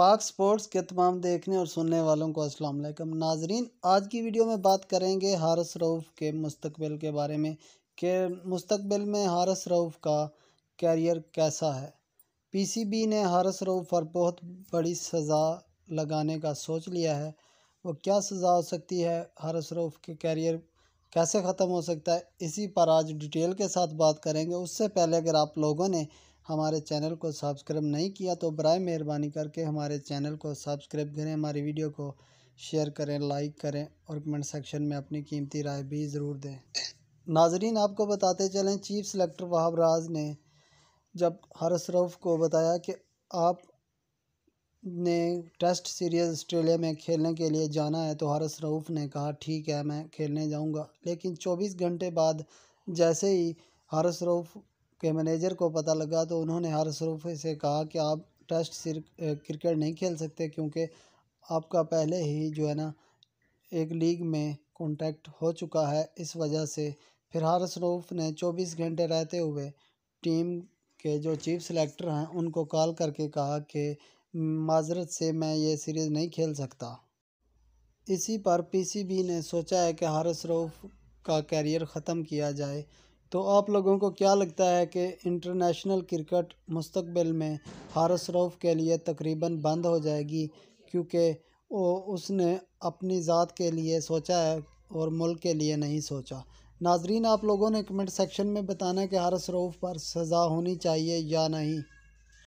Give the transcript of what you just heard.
पाक स्पोर्ट्स के तमाम देखने और सुनने वालों को अस्सलाम वालेकुम नाजरीन आज की वीडियो में बात करेंगे हारस रऊफ़ के मुस्तकबिल के बारे में कि मुस्तबिल में हारस रऊफ़ का कैरियर कैसा है पीसीबी ने हारस रऊफ़ पर बहुत बड़ी सज़ा लगाने का सोच लिया है वो क्या सज़ा हो सकती है हारस रऊफ़ के कैरियर कैसे ख़त्म हो सकता है इसी पर आज डिटेल के साथ बात करेंगे उससे पहले अगर आप लोगों ने हमारे चैनल को सब्सक्राइब नहीं किया तो बर मेहरबानी करके हमारे चैनल को सब्सक्राइब करें हमारी वीडियो को शेयर करें लाइक करें और कमेंट सेक्शन में अपनी कीमती राय भी ज़रूर दें नाजरीन आपको बताते चलें चीफ सेलेक्टर वहाब राज ने जब हरस रऊफ़ को बताया कि आप ने टेस्ट सीरीज़ ऑस्ट्रेलिया में खेलने के लिए जाना है तो हरस रऊफ़ ने कहा ठीक है मैं खेलने जाऊंगा लेकिन 24 घंटे बाद जैसे ही हरस रऊफ़ के मैनेजर को पता लगा तो उन्होंने सरूफ से कहा कि आप टेस्ट क्रिकेट नहीं खेल सकते क्योंकि आपका पहले ही जो है ना एक लीग में कॉन्टैक्ट हो चुका है इस वजह से फिर हारसरूफ ने 24 घंटे रहते हुए टीम के जो चीफ सेलेक्टर हैं उनको कॉल करके कहा कि माजरत से मैं ये सीरीज़ नहीं खेल सकता इसी पर पीसीबी ने सोचा है कि हारसरूफ का कैरियर ख़त्म किया जाए तो आप लोगों को क्या लगता है कि इंटरनेशनल क्रिकेट मुस्तबिल में हारस रऊफ़ के लिए तकरीबन बंद हो जाएगी क्योंकि वो उसने अपनी ज़ात के लिए सोचा है और मुल्क के लिए नहीं सोचा नाजरीन आप लोगों ने कमेंट सेक्शन में बताना कि हारस रऊफ़ पर सज़ा होनी चाहिए या नहीं